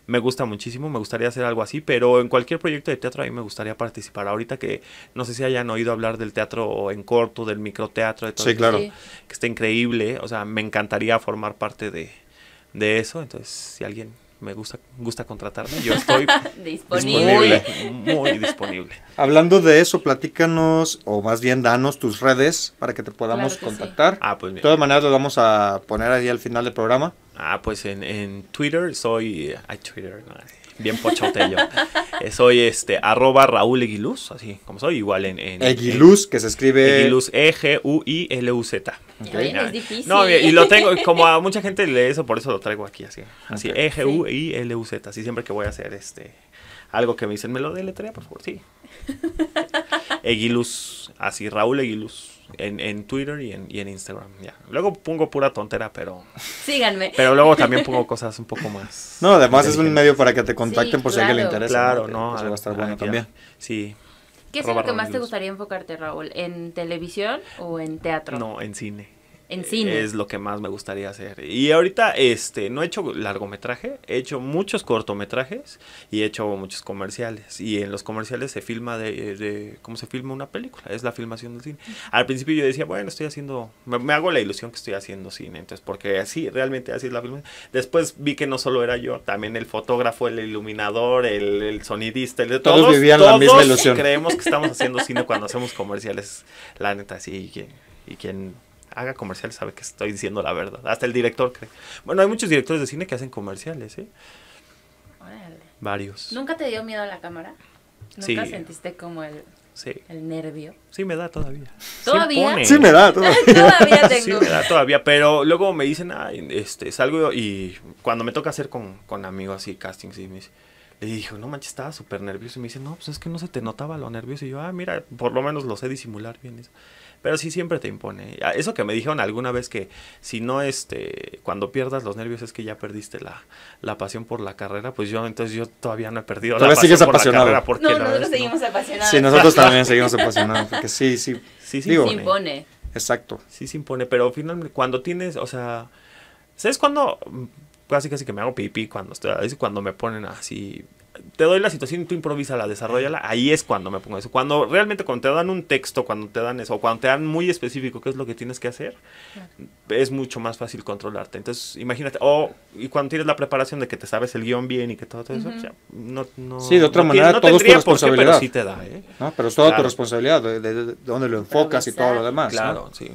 Me gusta muchísimo, me gustaría hacer algo así, pero en cualquier proyecto de teatro a mí me gustaría participar. Ahorita que no sé si hayan oído hablar del teatro en corto, del microteatro, claro. que está increíble, o sea, me encantaría formar parte de, de eso, entonces si alguien me gusta, gusta contratarme, yo estoy disponible. Muy, muy disponible. Hablando de eso, platícanos, o más bien danos tus redes para que te podamos contactar. Ah, pues de todas maneras, lo vamos a poner ahí al final del programa. Ah, pues en, Twitter soy... Twitter, bien pochote Soy este, arroba Raúl Eguiluz, así como soy, igual en... Eguiluz, que se escribe... Eguiluz, E-G-U-I-L-U-Z. No, es difícil. no, y lo tengo, como a mucha gente le eso, por eso lo traigo aquí, así. Así, E-G-U-I-L-U-Z, así siempre que voy a hacer este... Algo que me dicen, me lo de deletrea, por favor, sí. Eguiluz, así, Raúl Eguiluz. En, en Twitter y en, Instagram, ya. Luego pongo pura tontera, pero... Síganme. Pero luego también pongo cosas un poco más... No, además es un medio para que te contacten por si alguien le interesa. Claro, no. Pues va a estar bueno también. Sí. ¿Qué es lo que más te gustaría enfocarte, Raúl? ¿En televisión o en teatro? No, en cine. En eh, cine. Es lo que más me gustaría hacer. Y ahorita, este, no he hecho largometraje, he hecho muchos cortometrajes y he hecho muchos comerciales. Y en los comerciales se filma de, de cómo se filma una película, es la filmación del cine. Al principio yo decía, bueno, estoy haciendo, me, hago la ilusión que estoy haciendo cine, entonces, porque así, realmente así es la filmación. Después vi que no solo era yo, también el fotógrafo, el iluminador, el, sonidista, el de todos. Todos vivían la misma ilusión. Creemos que estamos haciendo cine cuando hacemos comerciales, la neta, sí, y y quien haga comercial sabe que estoy diciendo la verdad. Hasta el director cree. Bueno, hay muchos directores de cine que hacen comerciales, ¿eh? Varios. ¿Nunca te dio miedo a la cámara? ¿Nunca sentiste como el, nervio? Sí, me da todavía. ¿Todavía? Sí, me da todavía. tengo. Sí, me da todavía, pero luego me dicen, ah, este, algo y cuando me toca hacer con, amigos así, castings, y me dice le dijo, no manches, estaba súper nervioso. Y me dice, no, pues es que no se te notaba lo nervioso. Y yo, ah, mira, por lo menos lo sé disimular bien. Eso pero sí siempre te impone. Ah, eso que me dijeron alguna vez que si no, este, cuando pierdas los nervios es que ya perdiste la, pasión por la carrera, pues yo entonces yo todavía no he perdido la pasión por la carrera. no, nosotros seguimos apasionados. Sí, nosotros también seguimos apasionados, porque sí, sí. Sí, sí, impone. Exacto. Sí se impone, pero finalmente cuando tienes, o sea, ¿sabes cuando casi casi que me hago pipí cuando estoy, cuando me ponen así te doy la situación y tú la desarrollala, ahí es cuando me pongo eso. Cuando realmente cuando te dan un texto, cuando te dan eso, o cuando te dan muy específico qué es lo que tienes que hacer, es mucho más fácil controlarte. Entonces, imagínate, o y cuando tienes la preparación de que te sabes el guión bien y que todo, eso, no, no, Sí, de otra manera, todo es tu responsabilidad. Qué, pero sí te da, ¿eh? No, pero es toda tu responsabilidad, de, dónde lo enfocas y todo lo demás. Claro, sí.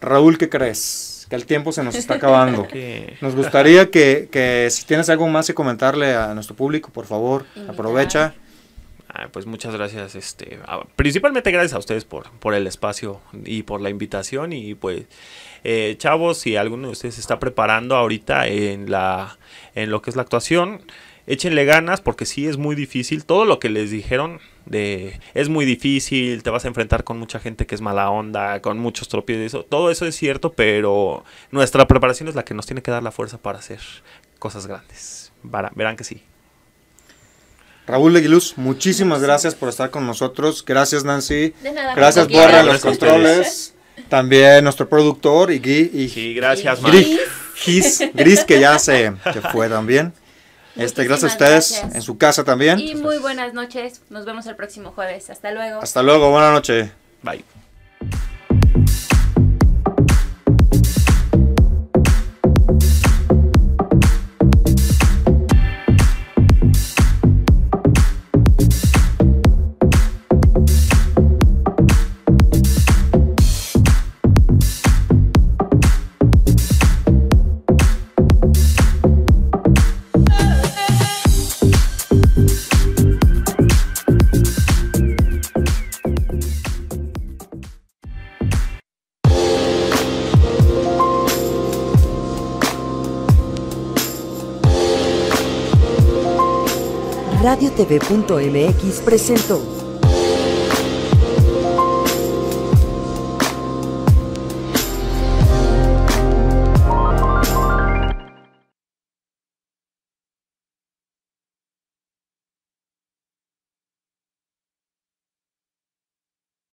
Raúl, ¿qué crees? que el tiempo se nos está acabando. Nos gustaría que, que, si tienes algo más que comentarle a nuestro público, por favor, aprovecha. Ah, pues muchas gracias, este, principalmente gracias a ustedes por, por el espacio y por la invitación y pues eh, chavos, si alguno de ustedes se está preparando ahorita en la en lo que es la actuación, échenle ganas porque sí es muy difícil todo lo que les dijeron es muy difícil, te vas a enfrentar con mucha gente que es mala onda, con muchos tropiezos, todo eso es cierto, pero nuestra preparación es la que nos tiene que dar la fuerza para hacer cosas grandes. verán que sí. Raúl Leguiluz, muchísimas gracias por estar con nosotros. Gracias, Nancy. gracias, Borra, los controles. También nuestro productor, y, y, gracias, Gris, que ya se, se fue también. Este, gracias a ustedes en su casa también. Y muy buenas noches. Nos vemos el próximo jueves. Hasta luego. Hasta luego. Buenas noches. Bye. radiotv.mx presentó